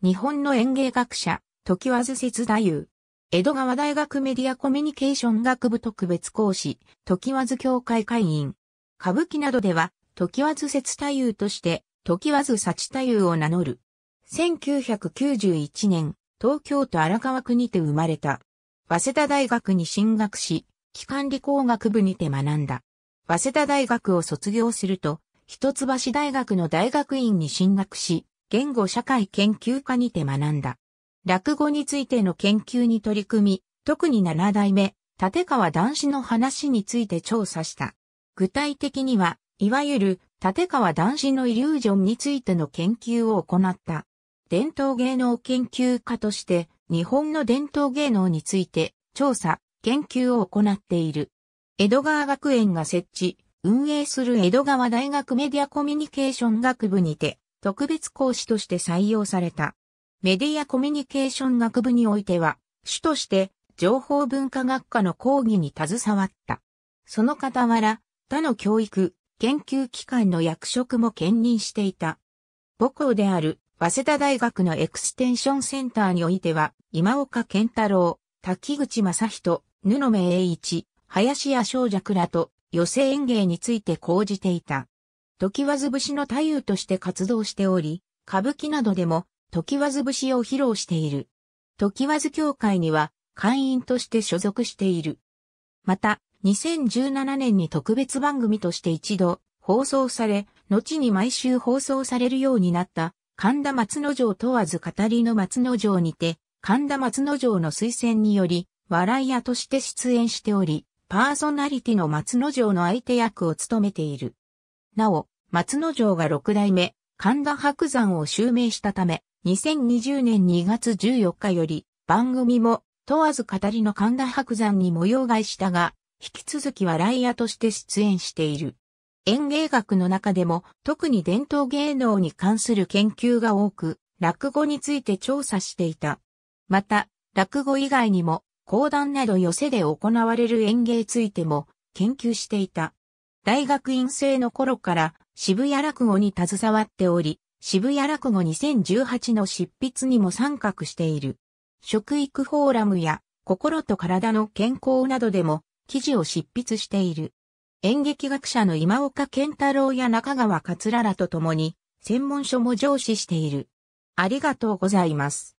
日本の園芸学者、時和節太夫。江戸川大学メディアコミュニケーション学部特別講師、時和協会会員。歌舞伎などでは、時和節太夫として、時和幸太夫を名乗る。1991年、東京都荒川区にて生まれた。早稲田大学に進学し、機関理工学部にて学んだ。早稲田大学を卒業すると、一橋大学の大学院に進学し、言語社会研究科にて学んだ。落語についての研究に取り組み、特に七代目、立川男子の話について調査した。具体的には、いわゆる立川男子のイリュージョンについての研究を行った。伝統芸能研究家として、日本の伝統芸能について調査、研究を行っている。江戸川学園が設置、運営する江戸川大学メディアコミュニケーション学部にて、特別講師として採用された。メディアコミュニケーション学部においては、主として情報文化学科の講義に携わった。その傍ら、他の教育、研究機関の役職も兼任していた。母校である、早稲田大学のエクステンションセンターにおいては、今岡健太郎、滝口正人、布目栄一、林家正若らと、寄せ園芸について講じていた。時和ず節の太夫として活動しており、歌舞伎などでも、時和ず節を披露している。時和ず協会には、会員として所属している。また、2017年に特別番組として一度放送され、後に毎週放送されるようになった神田松之丞問わず語りの松之丞にて、神田松之丞の推薦により、笑い屋として出演しており、パーソナリティの松之丞の相手役を務めている。なお、松之丞が六代目、神田白山を襲名したため、2020年2月14日より、番組も、問わず語りの神田白山に模様替えしたが、引き続き笑い屋として出演している。演芸学の中でも、特に伝統芸能に関する研究が多く、落語について調査していた。また、落語以外にも、講談など寄せで行われる演芸ついても、研究していた。大学院生の頃から渋谷落語に携わっており、渋谷落語2018の執筆にも参画している。食育フォーラムや心と体の健康などでも記事を執筆している。演劇学者の今岡健太郎や中川桂らと共に専門書も上司している。ありがとうございます。